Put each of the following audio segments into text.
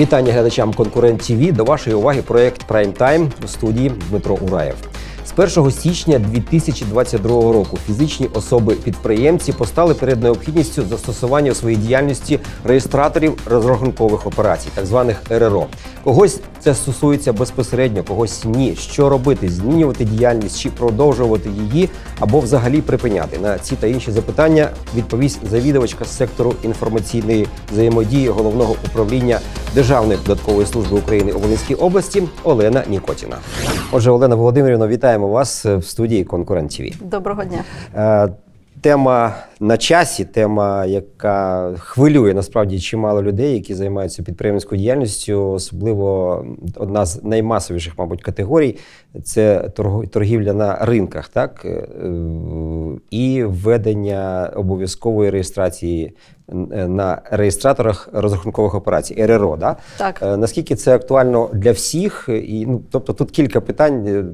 Вітання глядачам конкурент ТВ. До вашої уваги проект Прайм Тайм в студії Дмитро Ураєв. 1 січня 2022 року фізичні особи-підприємці постали перед необхідністю застосування у своїй діяльності реєстраторів розрахункових операцій, так званих РРО. Когось це стосується безпосередньо, когось ні. Що робити, змінювати діяльність чи продовжувати її, або взагалі припиняти на ці та інші запитання. Відповість завідувачка з сектору інформаційної взаємодії головного управління Державної податкової служби України у Волинській області Олена Нікотіна. Отже, Олена Володимирівна, вітаємо вас е, в студії Конкурент ТВ. Доброго дня. Е, тема на часі тема, яка хвилює насправді чимало людей, які займаються підприємницькою діяльністю, особливо одна з наймасовіших, мабуть, категорій це торгівля на ринках, так е, е, і введення обов'язкової реєстрації. Е, на реєстраторах розрахункових операцій РРО, да? так наскільки це актуально для всіх, і ну тобто тут кілька питань,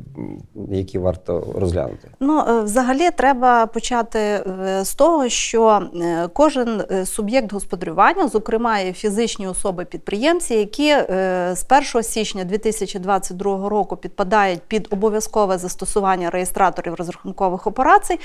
які варто розглянути. Ну взагалі треба почати з того того, що е, кожен е, суб'єкт господарювання, зокрема і фізичні особи-підприємці, які е, з 1 січня 2022 року підпадають під обов'язкове застосування реєстраторів розрахункових операцій,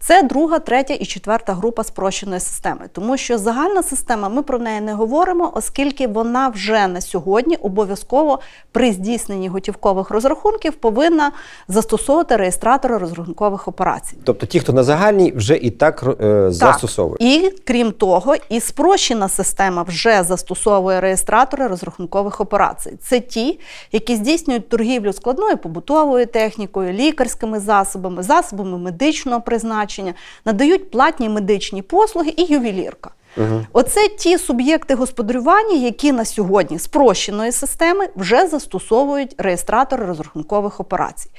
це друга, третя і четверта група спрощеної системи, тому що загальна система ми про неї не говоримо, оскільки вона вже на сьогодні обов'язково при здійсненні готівкових розрахунків повинна застосовувати реєстратори розрахункових операцій. Тобто ті, хто на загальній, вже і так застосовує. І крім того, і спрощена система вже застосовує реєстратори розрахункових операцій. Це ті, які здійснюють торгівлю складною побутовою технікою, лікарськими засобами, засобами медичного призначення, надають платні медичні послуги і ювелірка. Угу. Оце ті суб'єкти господарювання, які на сьогодні спрощеної системи вже застосовують реєстратор розрахункових операцій.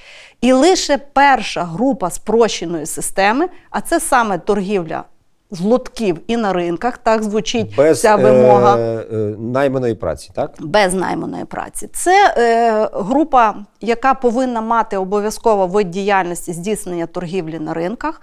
І лише перша група спрощеної системи, а це саме торгівля з лотків і на ринках. Так звучить Без, ця вимога е, е, найманої праці, так? Без найманої праці. Це е, група, яка повинна мати обов'язково вид діяльності здійснення торгівлі на ринках.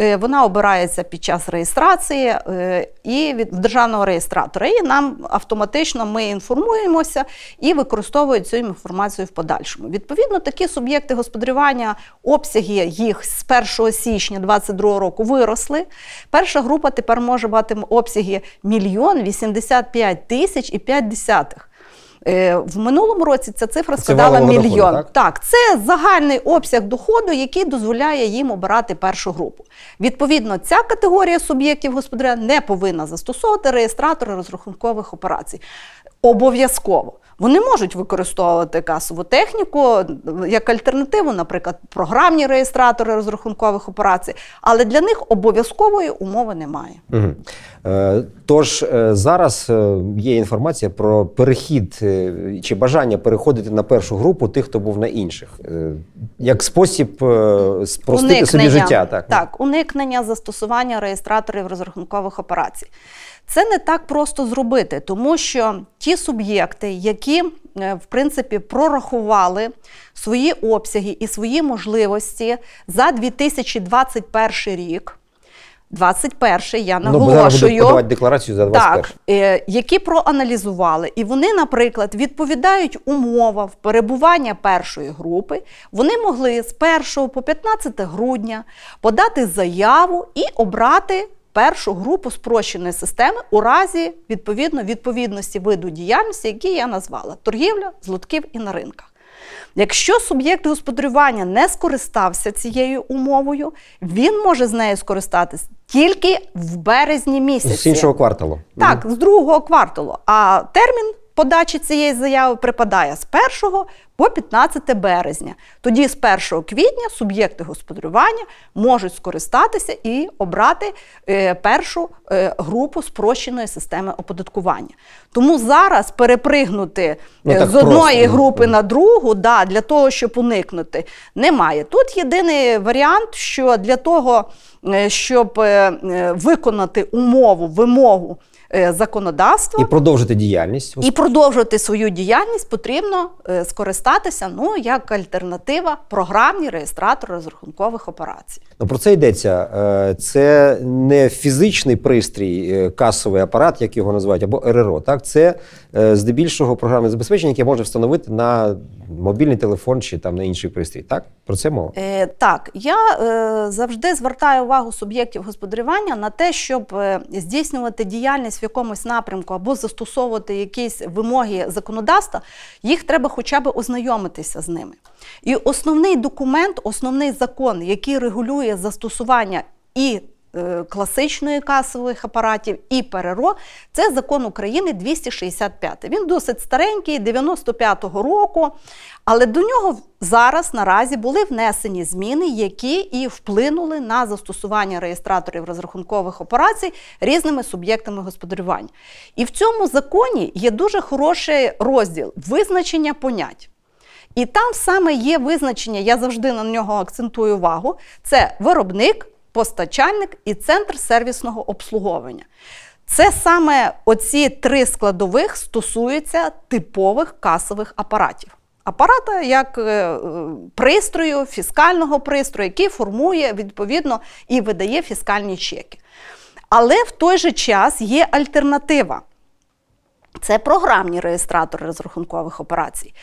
Е, вона обирається під час реєстрації е, і від державного реєстратора. І нам автоматично ми інформуємося і використовують цю інформацію в подальшому. Відповідно, такі суб'єкти господарювання, обсяги їх з 1 січня 2022 року виросли. Перша Наша група тепер може мати обсяги мільйон 85 тисяч і 5 десятих. Е, в минулому році ця цифра складала мільйон. Доходу, так? так, це загальний обсяг доходу, який дозволяє їм обирати першу групу. Відповідно, ця категорія суб'єктів господаря не повинна застосовувати реєстратори розрахункових операцій. Обов'язково вони можуть використовувати касову техніку як альтернативу, наприклад, програмні реєстратори розрахункових операцій, але для них обов'язкової умови немає. Угу. Тож е, зараз е, є інформація про перехід чи бажання переходити на першу групу тих, хто був на інших, як спосіб спростити уникнення. собі життя. Так, так уникнення застосування реєстраторів розрахункових операцій. Це не так просто зробити, тому що ті суб'єкти, які е, в принципі прорахували свої обсяги і свої можливості за 2021 рік. 21-й, я ну, наголошую, ну, декларацію за 21. Так, е, які проаналізували, і вони, наприклад, відповідають умовам перебування першої групи. Вони могли з 1 по 15 грудня подати заяву і обрати першу групу спрощеної системи у разі відповідно відповідності виду діяльності, які я назвала торгівля, злотків і на ринках. Якщо суб'єкт господарювання не скористався цією умовою, він може з нею скористатися тільки в березні місяці. З іншого кварталу. Так, з другого кварталу. А термін подачі цієї заяви припадає з 1 по 15 березня. Тоді з 1 квітня суб'єкти господарювання можуть скористатися і обрати е, першу е, групу спрощеної системи оподаткування. Тому зараз перепригнути е, ну, з одної просто. Ну, групи на другу да, для того, щоб уникнути, немає. Тут єдиний варіант, що для того, щоб виконати умову вимогу. Е, законодавство. І продовжити діяльність. І продовжити свою діяльність потрібно е, скористатися ну, як альтернатива програмні реєстратори розрахункових операцій. Ну, Про це йдеться. Е, це не фізичний пристрій, касовий апарат, як його називають, або РРО. Так, Це здебільшого програмне забезпечення, яке може встановити на мобільний телефон чи там на інший пристрій. Так, про це мова? Е, Так, я е, завжди звертаю увагу суб'єктів господарювання на те, щоб здійснювати діяльність рухатись в якомусь напрямку або застосовувати якісь вимоги законодавства, їх треба хоча б ознайомитися з ними. І основний документ, основний закон, який регулює застосування і Е, класичної касових апаратів і ПРРО. Це закон України 265. Він досить старенький, 95-го року, але до нього зараз наразі були внесені зміни, які і вплинули на застосування реєстраторів розрахункових операцій різними суб'єктами господарювання. І в цьому законі є дуже хороший розділ визначення понять. І там саме є визначення, я завжди на нього акцентую увагу: це виробник, постачальник і центр сервісного обслуговування. Це саме оці три складових стосуються типових касових апаратів. Апарата як е, е, пристрою, фіскального пристрою, який формує відповідно і видає фіскальні чеки. Але в той же час є альтернатива. Це програмні реєстратори розрахункових операцій.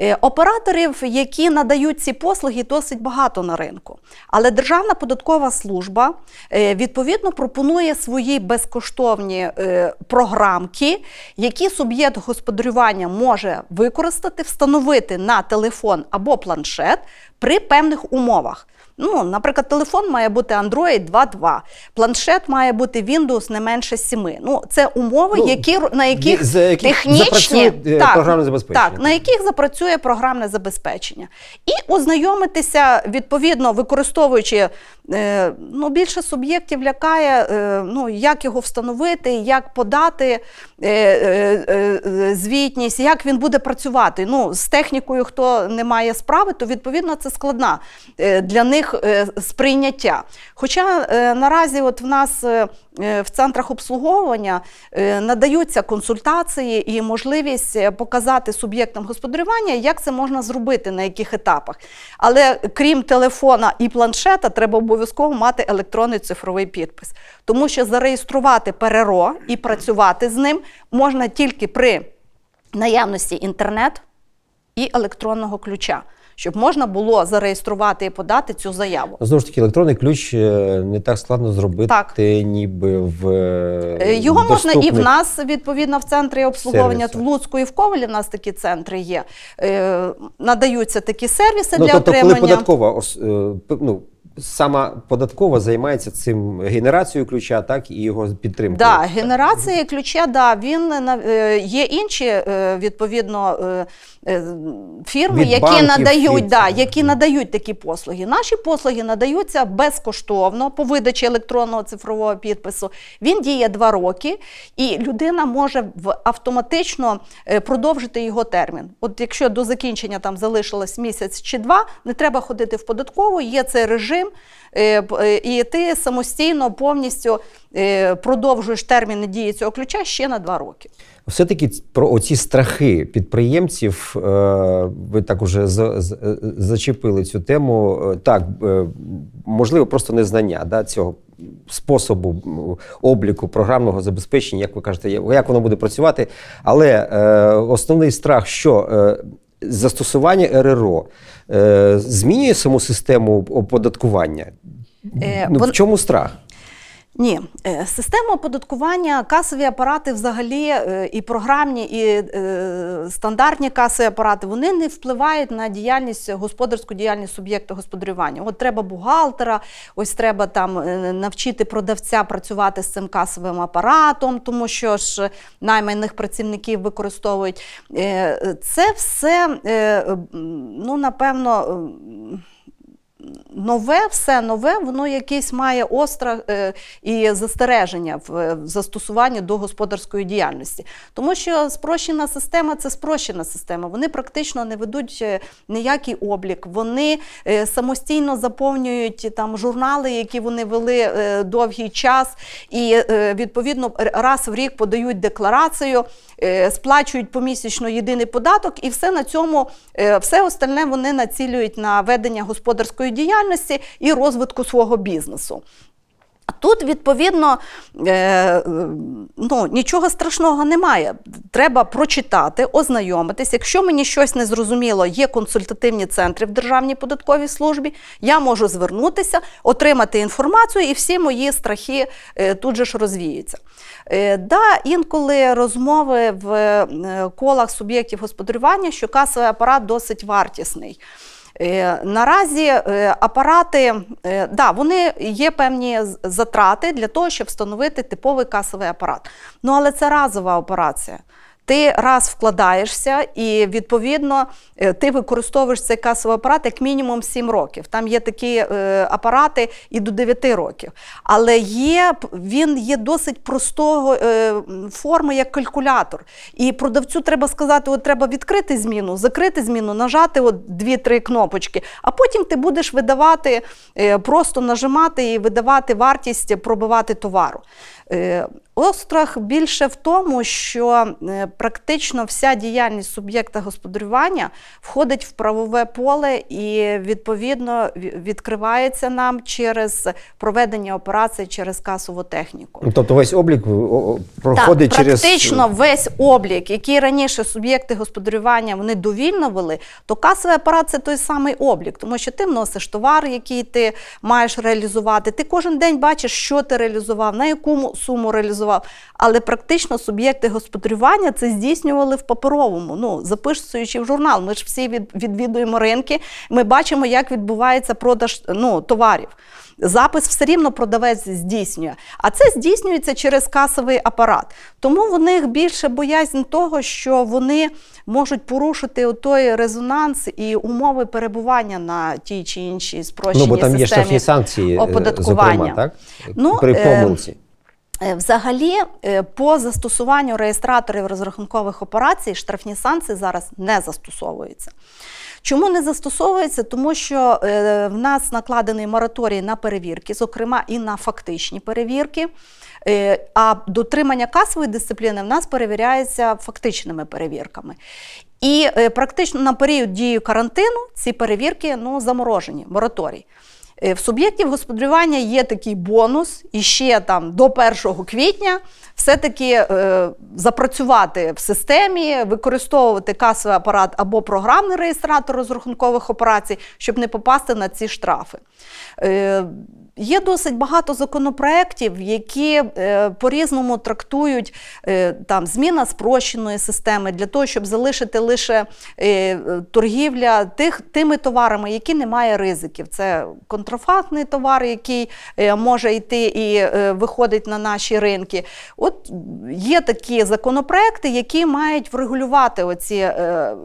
Е, операторів, які надають ці послуги, досить багато на ринку. Але Державна податкова служба е, відповідно пропонує свої безкоштовні е, програмки, які суб'єкт господарювання може використати, встановити на телефон або планшет при певних умовах. Ну, Наприклад, телефон має бути Android 2.2, планшет має бути Windows не менше 7. Ну, Це умови, ну, які, на яких за яких технічні е, так, програмне забезпечення. Так, на яких запрацює програмне забезпечення. І ознайомитися, відповідно, використовуючи е, ну, більше суб'єктів, лякає, е, ну, як його встановити, як подати е, е, е звітність, як він буде працювати. Ну, З технікою, хто не має справи, то відповідно це складна для них їх е, сприйняття. Хоча е, наразі от в нас е, в центрах обслуговування надаються консультації і можливість показати суб'єктам господарювання, як це можна зробити, на яких етапах. Але крім телефона і планшета, треба обов'язково мати електронний цифровий підпис, тому що зареєструвати переро і працювати з ним можна тільки при наявності інтернету і електронного ключа щоб можна було зареєструвати і подати цю заяву. Знову ж таки, електронний ключ е, не так складно зробити, так. ніби в е, е, його можна і в нас відповідно в центрі обслуговування сервісу. в Луцьку і в Ковалі. В нас такі центри є. Надаються такі сервіси ну, для тобто, отримання. коли податкова ну, Сама податкова займається цим генерацією ключа, так і його підтримкою. Да, генерація ключа, да він є інші відповідно Е, фірми, від які надають да, які надають такі послуги. Наші послуги надаються безкоштовно по видачі електронного цифрового підпису. Він діє два роки, і людина може автоматично е, продовжити його термін. От якщо до закінчення там залишилось місяць чи два, не треба ходити в податкову, є цей режим, е, і ти самостійно повністю продовжуєш термін дії цього ключа ще на два роки. Все-таки про оці страхи підприємців, е, ви так уже зачепили цю тему. Е, так, е, можливо, просто незнання да, цього способу обліку програмного забезпечення, як ви кажете, як воно буде працювати. Але основний страх, що застосування РРО змінює саму систему оподаткування. Ну, в чому страх? Ні, е, система оподаткування, касові апарати взагалі е, і програмні, і е, стандартні касові апарати вони не впливають на діяльність господарську діяльність суб'єкту господарювання. От треба бухгалтера, ось треба там навчити продавця працювати з цим касовим апаратом, тому що ж найманих працівників використовують. Це все ну напевно нове, все нове, воно якесь має острах е, і застереження е, в застосуванні до господарської діяльності. Тому що спрощена система це спрощена система. Вони практично не ведуть е, ніякий облік, вони самостійно заповнюють там журнали, які вони вели довгий час, і відповідно раз в рік подають декларацію, сплачують помісячно єдиний податок, і все на цьому, все остальне вони націлюють на ведення господарської діяльності діяльності і розвитку свого бізнесу. Тут, відповідно, е, ну, нічого страшного немає. Треба прочитати, ознайомитись. Якщо мені щось не зрозуміло, є консультативні центри в Державній податковій службі, я можу звернутися, отримати інформацію, і всі мої страхи е, тут же ж розвіються. Е, да, Інколи розмови в колах суб'єктів господарювання, що касовий апарат досить вартісний. Е, наразі е, апарати, е, да, вони є певні затрати для того, щоб встановити типовий касовий апарат. Ну але це разова операція. Ти раз вкладаєшся, і відповідно е, ти використовуєш цей касовий апарат як мінімум 7 років. Там є такі е, апарати і до 9 років. Але є, він є досить простого е, форми як калькулятор. І продавцю треба сказати: от треба відкрити зміну, закрити зміну, нажати от 2-3 кнопочки, а потім ти будеш видавати, просто нажимати і видавати вартість пробивати товару. Е, острах більше в тому, що е, практично вся діяльність суб'єкта господарювання входить в правове поле і відповідно відкривається нам через проведення операцій через касову техніку. Ну, тобто весь облік е, проходить так, через практично весь облік, який раніше суб'єкти господарювання вони довільно вели, то касовий апарат це той самий облік, тому що ти вносиш товар, який ти маєш реалізувати. Ти кожен день бачиш, що ти реалізував, на якому суму реалізував. Але практично суб'єкти господарювання це здійснювали в паперовому, ну записуючи в журнал. Ми ж всі відвідуємо ринки. Ми бачимо, як відбувається продаж ну, товарів. Запис все рівно продавець здійснює, а це здійснюється через касовий апарат. Тому в них більше боязнь того, що вони можуть порушити той резонанс і умови перебування на тій чи іншій спрощеній ну, бо там є штрафні санкції е, оподаткування. Зокрема, так? Ну, При е, помилці. Е, взагалі, е, по застосуванню реєстраторів розрахункових операцій штрафні санкції зараз не застосовуються. Чому не застосовується? Тому що е, в нас накладений мораторій на перевірки, зокрема і на фактичні перевірки. А дотримання касової дисципліни в нас перевіряється фактичними перевірками. І практично на період дії карантину ці перевірки ну, заморожені, мораторій. Е, в суб'єктів господарювання є такий бонус і ще там до 1 квітня все-таки е, запрацювати в системі, використовувати касовий апарат або програмний реєстратор розрахункових операцій, щоб не попасти на ці штрафи. Е, Є досить багато законопроєктів, які е, по-різному трактують е, там зміна спрощеної системи для того, щоб залишити лише е, торгівля тих, тими товарами, які не має ризиків. Це контрафактний товар, який може йти і виходить на наші ринки. От є такі законопроекти, які мають врегулювати оці,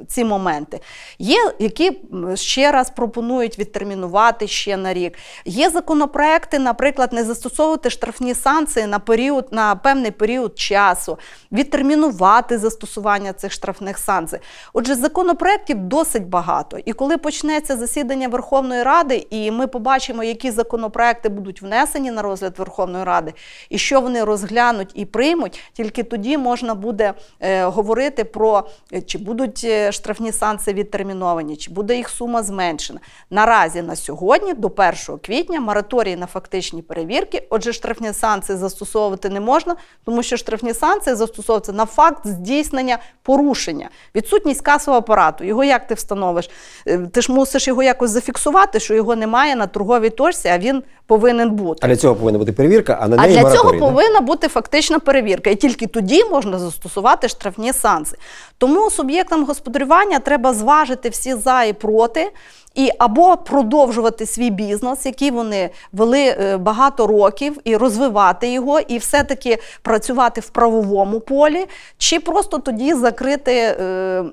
ці моменти. Є які ще раз пропонують відтермінувати ще на рік. Є законопроекти, законопроекти, наприклад, не застосовувати штрафні санкції на період на певний період часу, відтермінувати застосування цих штрафних санкцій. Отже, законопроєктів досить багато. І коли почнеться засідання Верховної Ради, і ми побачимо, які законопроекти будуть внесені на розгляд Верховної Ради, і що вони розглянуть і приймуть, тільки тоді можна буде е, говорити про е, чи будуть е, штрафні санкції відтерміновані, чи буде їх сума зменшена. Наразі на сьогодні, до 1 квітня, мораторій мораторій на фактичні перевірки. Отже, штрафні санкції застосовувати не можна, тому що штрафні санкції застосовуються на факт здійснення порушення. Відсутність касового апарату. Його як ти встановиш? Е, ти ж мусиш його якось зафіксувати, що його немає на торговій точці, а він повинен бути. А для цього повинна бути перевірка, а на неї а для цього не? повинна бути фактична перевірка. І тільки тоді можна застосувати штрафні санкції. Тому суб'єктам господарювання треба зважити всі за і проти і або продовжувати свій бізнес, який вони вели е, багато років, і розвивати його, і все-таки працювати в правовому полі, чи просто тоді закрити е, е,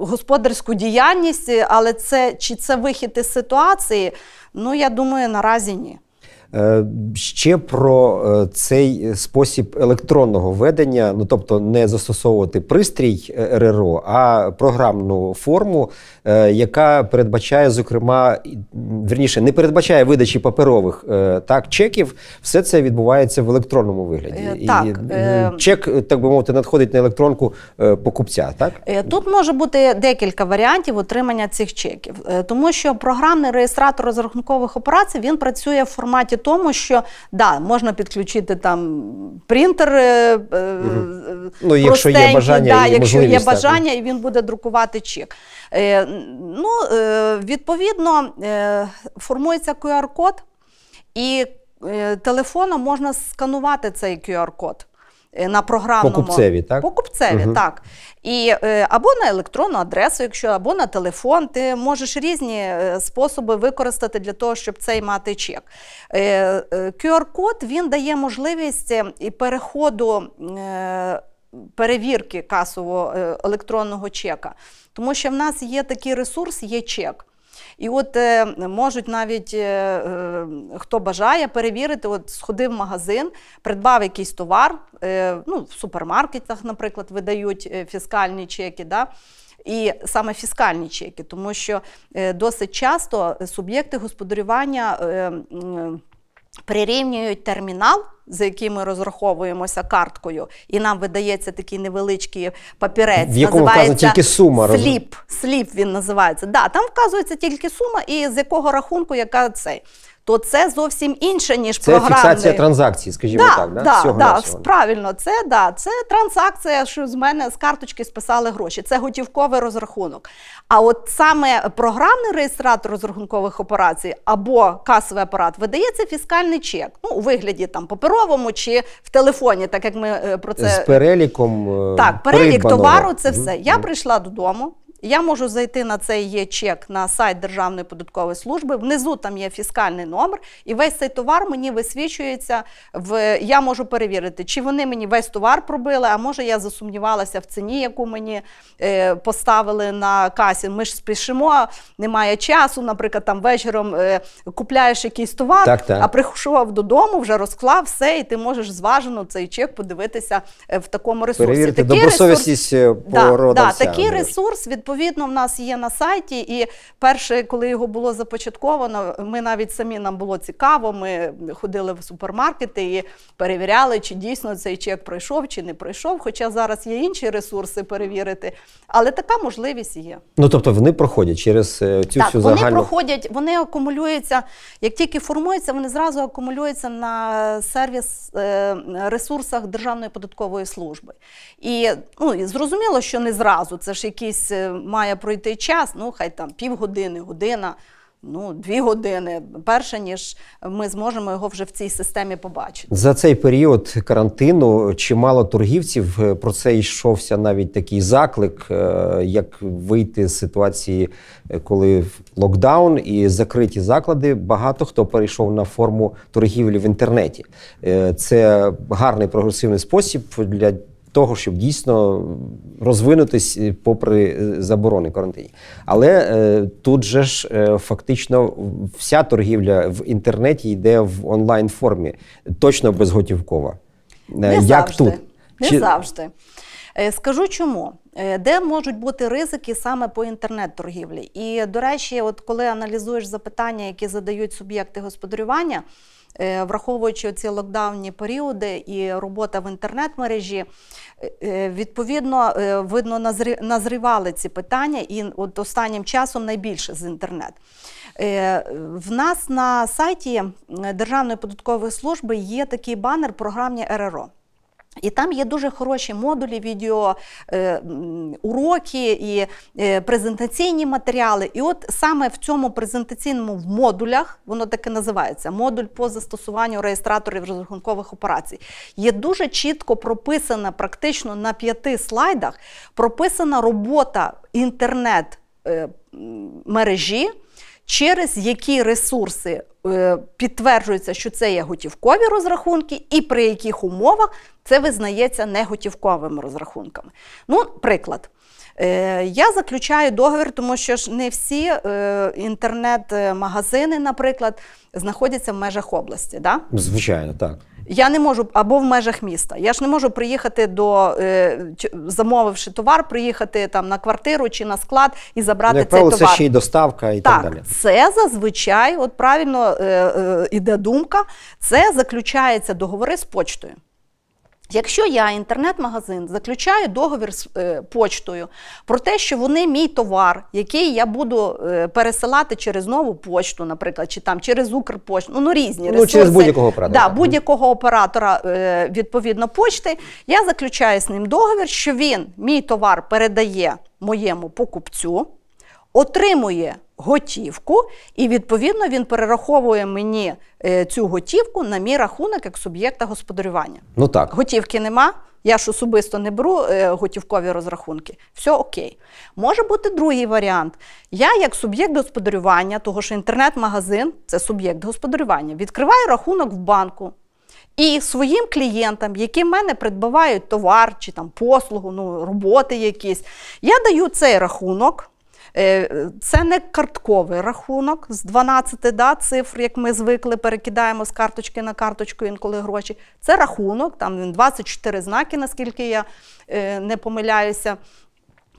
господарську діяльність, але це чи це вихід із ситуації? Ну я думаю, наразі ні. Е, ще про е, цей спосіб електронного ведення, ну тобто не застосовувати пристрій е, РРО, а програмну форму, яка передбачає, зокрема, верніше не передбачає видачі паперових так чеків. Все це відбувається в електронному вигляді. Так. І Чек, так би мовити, надходить на електронку покупця. Так тут може бути декілька варіантів отримання цих чеків, тому що програмний реєстратор розрахункових операцій він працює в форматі тому, що да, можна підключити там принтер, угу. ну, якщо є бажання, да, і якщо є бажання, так. і він буде друкувати чек. Е, ну, е, Відповідно, е, формується QR-код, і е, телефоном можна сканувати цей QR-код. Е, на програмному покупцеві, так? Покупцеві, угу. так. І е, або на електронну адресу, якщо або на телефон, ти можеш різні е, способи використати для того, щоб цей мати чек. QR-код він дає можливість переходу. Перевірки касового електронного чека, тому що в нас є такий ресурс, є чек. І от е, можуть навіть е, е, хто бажає перевірити, от сходив в магазин, придбав якийсь товар, ну, в супермаркетах, наприклад, видають фіскальні чеки. Да? І саме фіскальні чеки, тому що досить часто суб'єкти господарювання прирівнюють термінал, за який ми розраховуємося карткою, і нам видається такий невеличкий папірець, в якому називається тільки сума сліп. Сліп він називається. Да, Там вказується тільки сума, і з якого рахунку яка цей то це зовсім інше, ніж це програмний. Це фіксація транзакції, скажімо да, так. Да? Да, всього да, всього. Правильно, це да, це транзакція, що з мене з карточки списали гроші. Це готівковий розрахунок. А от саме програмний реєстратор розрахункових операцій або касовий апарат видається фіскальний чек. Ну, у вигляді там паперовому чи в телефоні, так як ми е, про це. З переліком. Е, так, перелік придбаного. товару це все. Я прийшла додому. Я можу зайти на цей є чек на сайт Державної податкової служби. Внизу там є фіскальний номер, і весь цей товар мені висвічується. В я можу перевірити, чи вони мені весь товар пробили, а може я засумнівалася в ціні, яку мені е, поставили на касі. Ми ж спішимо, немає часу. Наприклад, там вечором е, купляєш якийсь товар, так, так. а прийшов додому, вже розклав все, і ти можеш зважено цей чек подивитися е, в такому ресурсі. Перевірити добросовісність е, ресурс, по да, да, такий ресурс відповідає відповідно, в нас є на сайті, і перше, коли його було започатковано, ми навіть самі нам було цікаво. Ми ходили в супермаркети і перевіряли, чи дійсно цей чек пройшов, чи не пройшов. Хоча зараз є інші ресурси перевірити, але така можливість є. Ну тобто вони проходять через е, цю так, всю загальну… Так, Вони проходять, вони акумулюються. Як тільки формуються, вони зразу акумулюються на сервіс е, ресурсах Державної податкової служби. І ну, і зрозуміло, що не зразу. Це ж якісь е, має пройти час, ну хай там півгодини, година, ну дві години, перше ніж ми зможемо його вже в цій системі побачити. За цей період карантину чимало торгівців е, про це йшовся навіть такий заклик, е, як вийти з ситуації, е, коли локдаун і закриті заклади. Багато хто перейшов на форму торгівлі в інтернеті. Це гарний прогресивний спосіб для того, щоб дійсно розвинутись е, попри е, заборони карантині. Але е, тут же ж фактично вся торгівля в інтернеті йде в онлайн формі, точно безготівкова. Не Як завжди. тут? Не Чи... завжди. Скажу чому, де можуть бути ризики саме по інтернет-торгівлі? І, до речі, от коли аналізуєш запитання, які задають суб'єкти господарювання, Е, враховуючи ці локдаунні періоди і робота в інтернет-мережі, е, е, відповідно, видно, назрівали ці питання, і от останнім часом найбільше з інтернет. В нас на сайті Державної податкової служби є такий банер програмні РРО. І там є дуже хороші модулі, відео е, уроки і е, презентаційні матеріали. І от саме в цьому презентаційному в модулях, воно так називається модуль по застосуванню реєстраторів розрахункових операцій. Є дуже чітко прописана, практично на п'яти слайдах, прописана робота інтернет е, мережі через які ресурси е, підтверджується, що це є готівкові розрахунки, і при яких умовах це визнається неготівковими розрахунками. Ну, приклад. Е, я заключаю договір, тому що ж не всі е, інтернет-магазини, наприклад, знаходяться в межах області. Да? Звичайно, так. Я не можу або в межах міста. Я ж не можу приїхати до е, замовивши товар, приїхати там на квартиру чи на склад і забрати Як цей правило, товар. Це ще й доставка і так, так далі. Це зазвичай, от правильно е, е, іде думка, це заключається договори з почтою. Якщо я інтернет-магазин заключаю договір з е, почтою про те, що вони мій товар, який я буду е, пересилати через нову почту, наприклад, чи там через Укрпочту, ну, ну, різні ресурси. Ну, через будь-якого оператора. Да, будь-якого оператора е, відповідно почти, я заключаю з ним договір, що він мій товар передає моєму покупцю, отримує готівку, і відповідно він перераховує мені е, цю готівку на мій рахунок як суб'єкта господарювання. Ну так готівки нема. Я ж особисто не беру е, готівкові розрахунки. Все окей. Може бути другий варіант. Я, як суб'єкт господарювання, того що інтернет-магазин це суб'єкт господарювання, відкриваю рахунок в банку. І своїм клієнтам, які в мене придбавають товар чи там послугу, ну роботи якісь, я даю цей рахунок. Е, це не картковий рахунок з 12 да, цифр, як ми звикли, перекидаємо з карточки на карточку інколи гроші. Це рахунок, там він 24 знаки, наскільки я е, не помиляюся.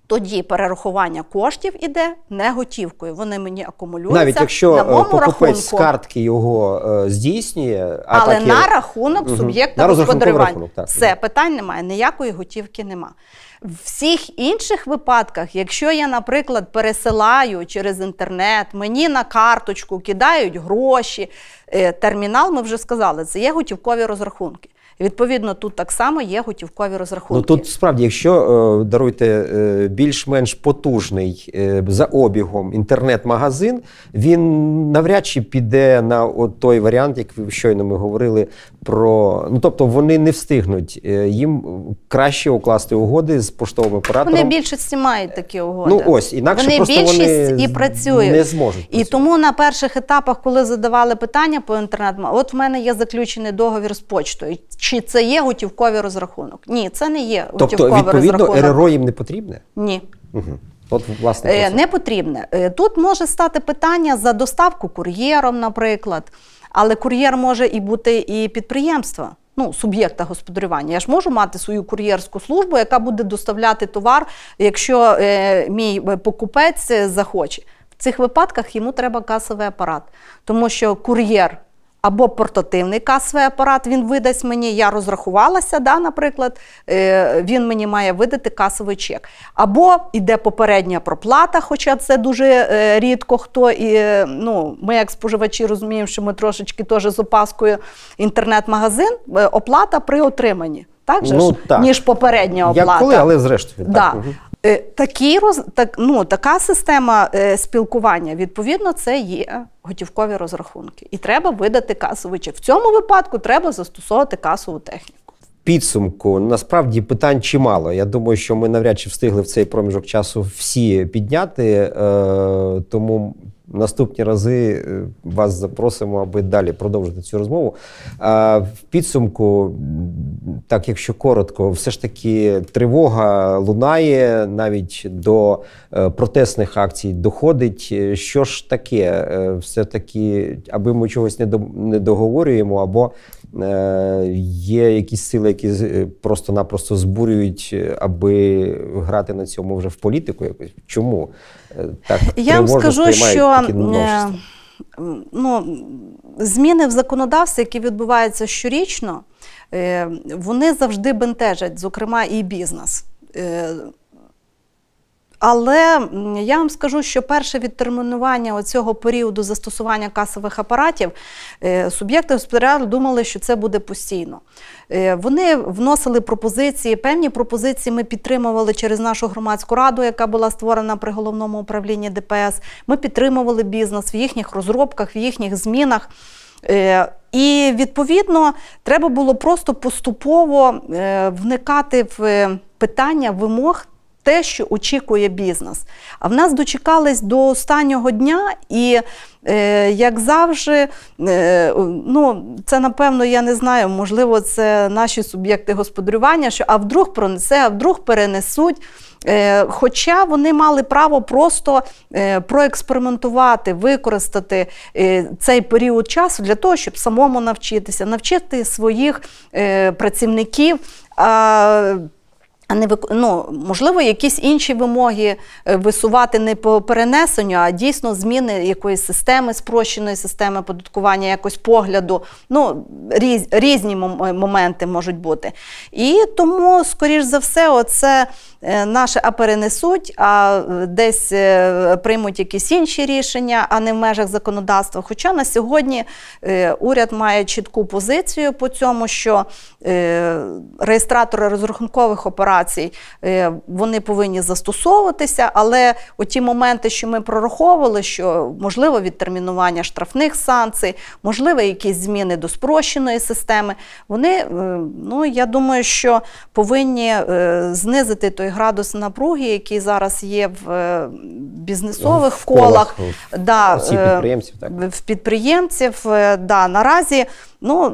Тоді перерахування коштів іде не готівкою. Вони мені акумулюються навіть якщо на е, моєму покупець рахунку. з картки його е, здійснює, а але так на є... рахунок угу. суб'єкта господарювання все питань немає. Ніякої готівки нема. В всіх інших випадках, якщо я, наприклад, пересилаю через інтернет, мені на карточку кидають гроші. Е, термінал ми вже сказали, це є готівкові розрахунки. Відповідно, тут так само є готівкові ну, розрахунки. Ну тут справді, якщо е, даруйте е, більш-менш потужний е, за обігом інтернет-магазин, він навряд чи піде на от той варіант, як ви щойно ми говорили, про ну тобто вони не встигнуть е, їм краще укласти угоди з поштовим оператором. Вони більшості мають такі угоди. Ну ось інакше вони просто більшість вони і працюють не зможуть і тому на перших етапах, коли задавали питання по інтернету, от в мене є заключений договір з почтою. Чи це є готівковий розрахунок? Ні, це не є тобто, готівковий тобто, відповідно, розрахунок. РРО їм не потрібне? Ні. Угу. От, власне, е, не потрібне. Е, тут може стати питання за доставку кур'єром, наприклад. Але кур'єр може і бути і підприємство, ну, суб'єкта господарювання. Я ж можу мати свою кур'єрську службу, яка буде доставляти товар, якщо е, мій е, покупець е, захоче. В цих випадках йому треба касовий апарат, тому що кур'єр або портативний касовий апарат він видасть мені, я розрахувалася, да, наприклад, е, він мені має видати касовий чек. Або йде попередня проплата, хоча це дуже е, рідко хто. І, е, ну, Ми, як споживачі, розуміємо, що ми трошечки теж з опаскою інтернет-магазин, оплата при отриманні. Так же ну, ж, так. ніж попередня оплата. Як коли, але зрештою. Да. Так. Е, такі так, ну, така система е, спілкування, відповідно, це є готівкові розрахунки. І треба видати касовий чек. В цьому випадку треба застосовувати касову техніку. Підсумку насправді питань чимало. Я думаю, що ми навряд чи встигли в цей проміжок часу всі підняти, е, тому Наступні рази е, вас запросимо, аби далі продовжити цю розмову. А В підсумку, так якщо коротко, все ж таки тривога лунає навіть до е, протестних акцій доходить. Е, що ж таке, все таки, аби ми чогось не договорюємо або Е, є якісь сили, які е, просто-напросто збурюють, е, аби грати на цьому вже в політику. Якось чому так я вам скажу, що ну, зміни в законодавстві, які відбуваються щорічно, вони завжди бентежать, зокрема, і бізнес. Але я вам скажу, що перше відтермінування цього періоду застосування касових апаратів е, суб'єкти господаря думали, що це буде постійно. Е, вони вносили пропозиції. Певні пропозиції ми підтримували через нашу громадську раду, яка була створена при головному управлінні ДПС. Ми підтримували бізнес в їхніх розробках, в їхніх змінах. Е, і відповідно треба було просто поступово вникати в питання вимог те, що очікує бізнес. А в нас дочекались до останнього дня, і, е, як завжди, е, ну, це напевно, я не знаю, можливо, це наші суб'єкти господарювання, що а вдруг пронесе, а вдруг перенесуть. Е, хоча вони мали право просто е, проекспериментувати, використати е, цей період часу для того, щоб самому навчитися, навчити своїх працівників. А не ну, можливо, якісь інші вимоги е, висувати не по перенесенню, а дійсно зміни якоїсь системи, спрощеної системи податкування, якось погляду. Ну, різ, Різні моменти можуть бути. І тому, скоріш за все, оце Е, наше а перенесуть, а е, десь е, приймуть якісь інші рішення, а не в межах законодавства. Хоча на сьогодні уряд має чітку позицію по цьому, що реєстратори розрахункових операцій вони повинні застосовуватися, але оті моменти, що ми прораховували, що можливо відтермінування штрафних санкцій, можливо, якісь зміни до спрощеної системи, вони, ну я думаю, що повинні знизити той градус напруги, який зараз є в е, бізнесових в колах, колах да, в е, підприємців, так. В підприємців е, да, наразі Ну,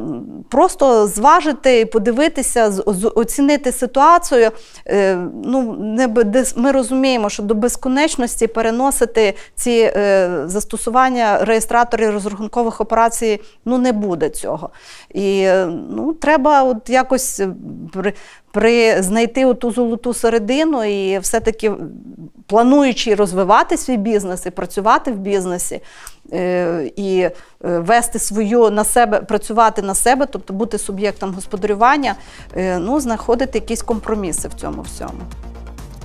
Просто зважити, подивитися, оцінити ситуацію. Е, ну, Ми розуміємо, що до безконечності переносити ці е, застосування реєстраторів розрахункових операцій ну, не буде цього. І е, ну, треба от якось при, при знайти оту золоту середину і все-таки плануючи розвивати свій бізнес і працювати в бізнесі. Е, і е, вести свою на себе, працювати на себе, тобто бути суб'єктом господарювання, е, ну, знаходити якісь компроміси в цьому всьому.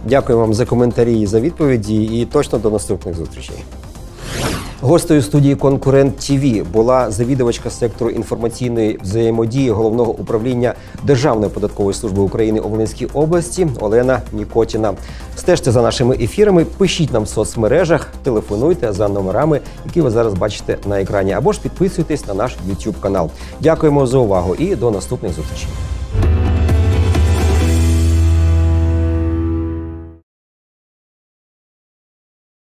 Дякую вам за коментарі і за відповіді, і точно до наступних зустрічей. Гостею студії Конкурент ТІВІ була завідувачка сектору інформаційної взаємодії головного управління Державної податкової служби України у Волинській області Олена Нікотіна. Стежте за нашими ефірами, пишіть нам в соцмережах, телефонуйте за номерами, які ви зараз бачите на екрані, або ж підписуйтесь на наш YouTube канал. Дякуємо за увагу і до наступних зустрічей.